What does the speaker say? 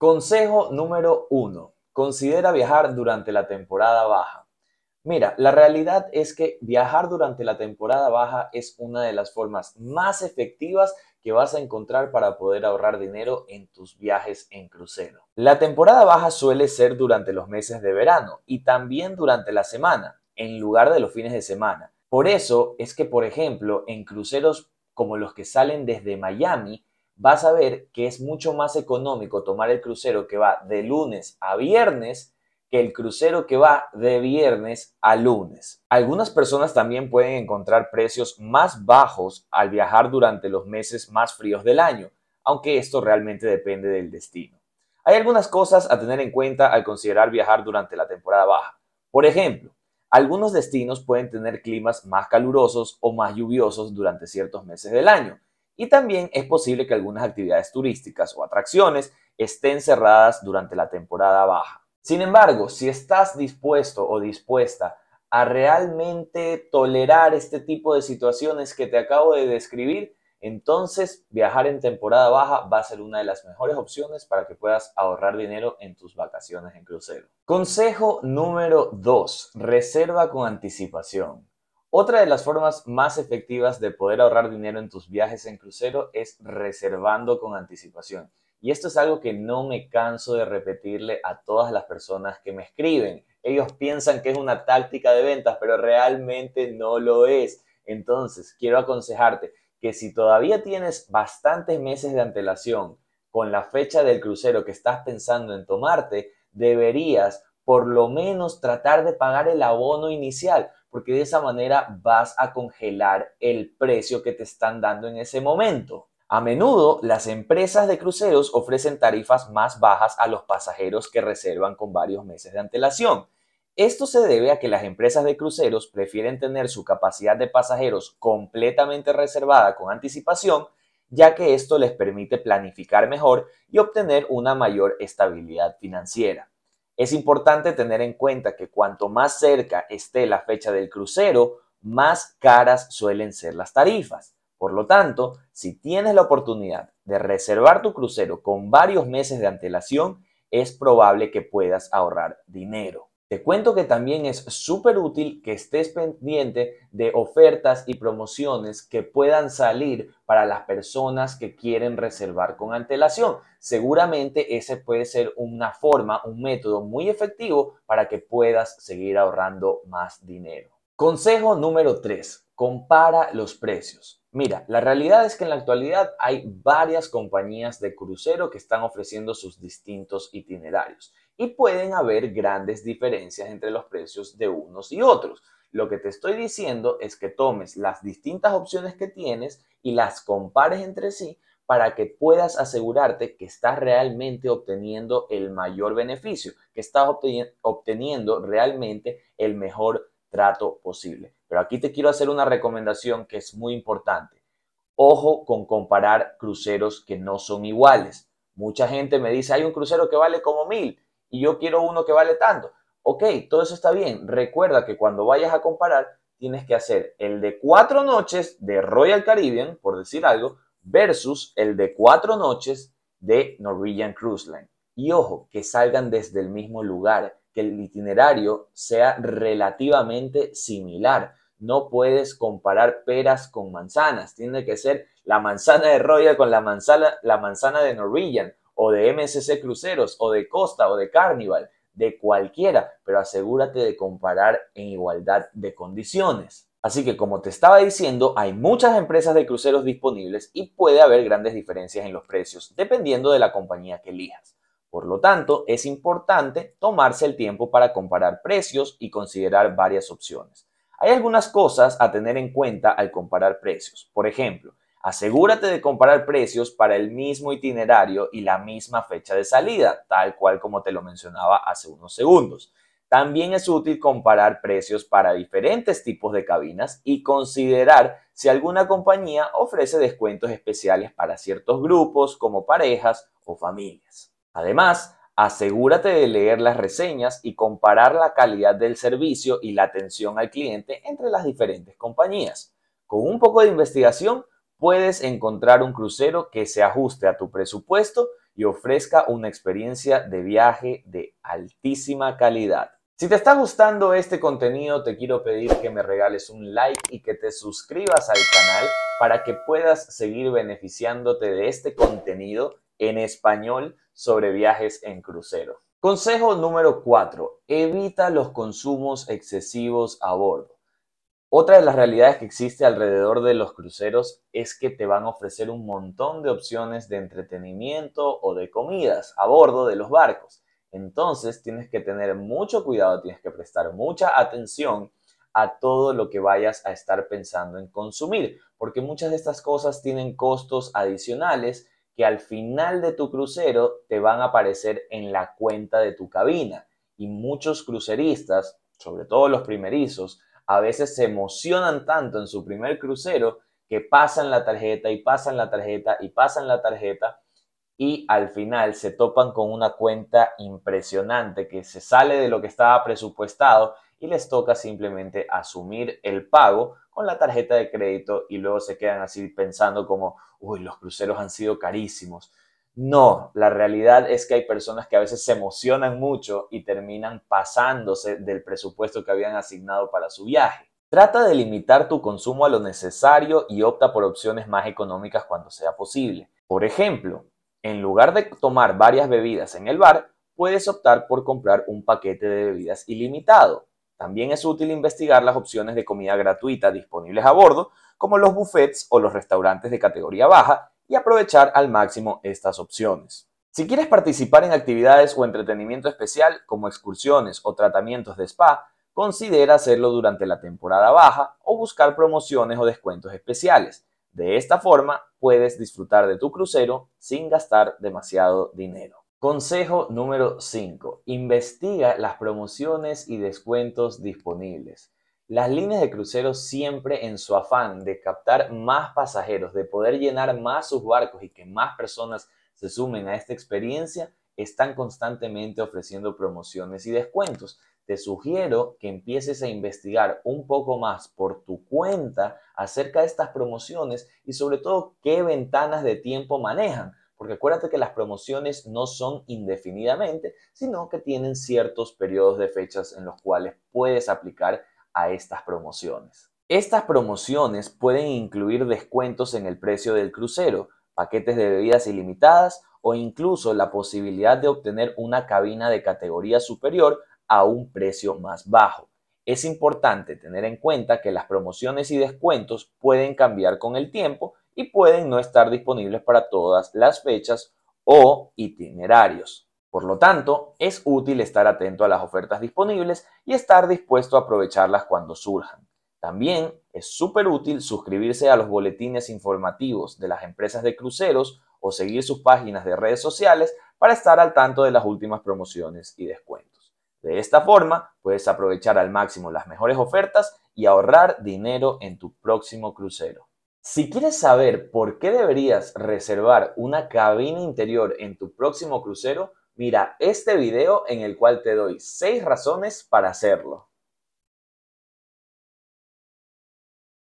Consejo número 1. Considera viajar durante la temporada baja. Mira, la realidad es que viajar durante la temporada baja es una de las formas más efectivas que vas a encontrar para poder ahorrar dinero en tus viajes en crucero. La temporada baja suele ser durante los meses de verano y también durante la semana, en lugar de los fines de semana. Por eso es que, por ejemplo, en cruceros como los que salen desde Miami, vas a ver que es mucho más económico tomar el crucero que va de lunes a viernes que el crucero que va de viernes a lunes. Algunas personas también pueden encontrar precios más bajos al viajar durante los meses más fríos del año, aunque esto realmente depende del destino. Hay algunas cosas a tener en cuenta al considerar viajar durante la temporada baja. Por ejemplo, algunos destinos pueden tener climas más calurosos o más lluviosos durante ciertos meses del año, y también es posible que algunas actividades turísticas o atracciones estén cerradas durante la temporada baja. Sin embargo, si estás dispuesto o dispuesta a realmente tolerar este tipo de situaciones que te acabo de describir, entonces viajar en temporada baja va a ser una de las mejores opciones para que puedas ahorrar dinero en tus vacaciones en crucero. Consejo número 2. Reserva con anticipación. Otra de las formas más efectivas de poder ahorrar dinero en tus viajes en crucero es reservando con anticipación. Y esto es algo que no me canso de repetirle a todas las personas que me escriben. Ellos piensan que es una táctica de ventas, pero realmente no lo es. Entonces, quiero aconsejarte que si todavía tienes bastantes meses de antelación con la fecha del crucero que estás pensando en tomarte, deberías por lo menos tratar de pagar el abono inicial porque de esa manera vas a congelar el precio que te están dando en ese momento. A menudo, las empresas de cruceros ofrecen tarifas más bajas a los pasajeros que reservan con varios meses de antelación. Esto se debe a que las empresas de cruceros prefieren tener su capacidad de pasajeros completamente reservada con anticipación, ya que esto les permite planificar mejor y obtener una mayor estabilidad financiera. Es importante tener en cuenta que cuanto más cerca esté la fecha del crucero, más caras suelen ser las tarifas. Por lo tanto, si tienes la oportunidad de reservar tu crucero con varios meses de antelación, es probable que puedas ahorrar dinero. Te cuento que también es súper útil que estés pendiente de ofertas y promociones que puedan salir para las personas que quieren reservar con antelación. Seguramente ese puede ser una forma, un método muy efectivo para que puedas seguir ahorrando más dinero. Consejo número 3 compara los precios. Mira, la realidad es que en la actualidad hay varias compañías de crucero que están ofreciendo sus distintos itinerarios y pueden haber grandes diferencias entre los precios de unos y otros. Lo que te estoy diciendo es que tomes las distintas opciones que tienes y las compares entre sí para que puedas asegurarte que estás realmente obteniendo el mayor beneficio, que estás obteniendo realmente el mejor trato posible. Pero aquí te quiero hacer una recomendación que es muy importante. Ojo con comparar cruceros que no son iguales. Mucha gente me dice, hay un crucero que vale como mil y yo quiero uno que vale tanto. Ok, todo eso está bien. Recuerda que cuando vayas a comparar, tienes que hacer el de cuatro noches de Royal Caribbean, por decir algo, versus el de cuatro noches de Norwegian Cruise Line. Y ojo, que salgan desde el mismo lugar, el itinerario sea relativamente similar. No puedes comparar peras con manzanas. Tiene que ser la manzana de Royal con la manzana, la manzana de Norwegian o de MSC Cruceros o de Costa o de Carnival, de cualquiera, pero asegúrate de comparar en igualdad de condiciones. Así que como te estaba diciendo, hay muchas empresas de cruceros disponibles y puede haber grandes diferencias en los precios dependiendo de la compañía que elijas. Por lo tanto, es importante tomarse el tiempo para comparar precios y considerar varias opciones. Hay algunas cosas a tener en cuenta al comparar precios. Por ejemplo, asegúrate de comparar precios para el mismo itinerario y la misma fecha de salida, tal cual como te lo mencionaba hace unos segundos. También es útil comparar precios para diferentes tipos de cabinas y considerar si alguna compañía ofrece descuentos especiales para ciertos grupos como parejas o familias. Además, asegúrate de leer las reseñas y comparar la calidad del servicio y la atención al cliente entre las diferentes compañías. Con un poco de investigación puedes encontrar un crucero que se ajuste a tu presupuesto y ofrezca una experiencia de viaje de altísima calidad. Si te está gustando este contenido, te quiero pedir que me regales un like y que te suscribas al canal para que puedas seguir beneficiándote de este contenido en español sobre viajes en crucero. Consejo número 4. Evita los consumos excesivos a bordo. Otra de las realidades que existe alrededor de los cruceros es que te van a ofrecer un montón de opciones de entretenimiento o de comidas a bordo de los barcos. Entonces tienes que tener mucho cuidado, tienes que prestar mucha atención a todo lo que vayas a estar pensando en consumir, porque muchas de estas cosas tienen costos adicionales al final de tu crucero te van a aparecer en la cuenta de tu cabina. Y muchos cruceristas, sobre todo los primerizos, a veces se emocionan tanto en su primer crucero que pasan la tarjeta y pasan la tarjeta y pasan la tarjeta y al final se topan con una cuenta impresionante que se sale de lo que estaba presupuestado y les toca simplemente asumir el pago la tarjeta de crédito y luego se quedan así pensando como, uy, los cruceros han sido carísimos. No, la realidad es que hay personas que a veces se emocionan mucho y terminan pasándose del presupuesto que habían asignado para su viaje. Trata de limitar tu consumo a lo necesario y opta por opciones más económicas cuando sea posible. Por ejemplo, en lugar de tomar varias bebidas en el bar, puedes optar por comprar un paquete de bebidas ilimitado. También es útil investigar las opciones de comida gratuita disponibles a bordo, como los buffets o los restaurantes de categoría baja, y aprovechar al máximo estas opciones. Si quieres participar en actividades o entretenimiento especial como excursiones o tratamientos de spa, considera hacerlo durante la temporada baja o buscar promociones o descuentos especiales. De esta forma puedes disfrutar de tu crucero sin gastar demasiado dinero. Consejo número 5 investiga las promociones y descuentos disponibles. Las líneas de cruceros siempre en su afán de captar más pasajeros, de poder llenar más sus barcos y que más personas se sumen a esta experiencia, están constantemente ofreciendo promociones y descuentos. Te sugiero que empieces a investigar un poco más por tu cuenta acerca de estas promociones y sobre todo qué ventanas de tiempo manejan porque acuérdate que las promociones no son indefinidamente, sino que tienen ciertos periodos de fechas en los cuales puedes aplicar a estas promociones. Estas promociones pueden incluir descuentos en el precio del crucero, paquetes de bebidas ilimitadas o incluso la posibilidad de obtener una cabina de categoría superior a un precio más bajo. Es importante tener en cuenta que las promociones y descuentos pueden cambiar con el tiempo, y pueden no estar disponibles para todas las fechas o itinerarios. Por lo tanto, es útil estar atento a las ofertas disponibles y estar dispuesto a aprovecharlas cuando surjan. También es súper útil suscribirse a los boletines informativos de las empresas de cruceros o seguir sus páginas de redes sociales para estar al tanto de las últimas promociones y descuentos. De esta forma, puedes aprovechar al máximo las mejores ofertas y ahorrar dinero en tu próximo crucero. Si quieres saber por qué deberías reservar una cabina interior en tu próximo crucero, mira este video en el cual te doy 6 razones para hacerlo.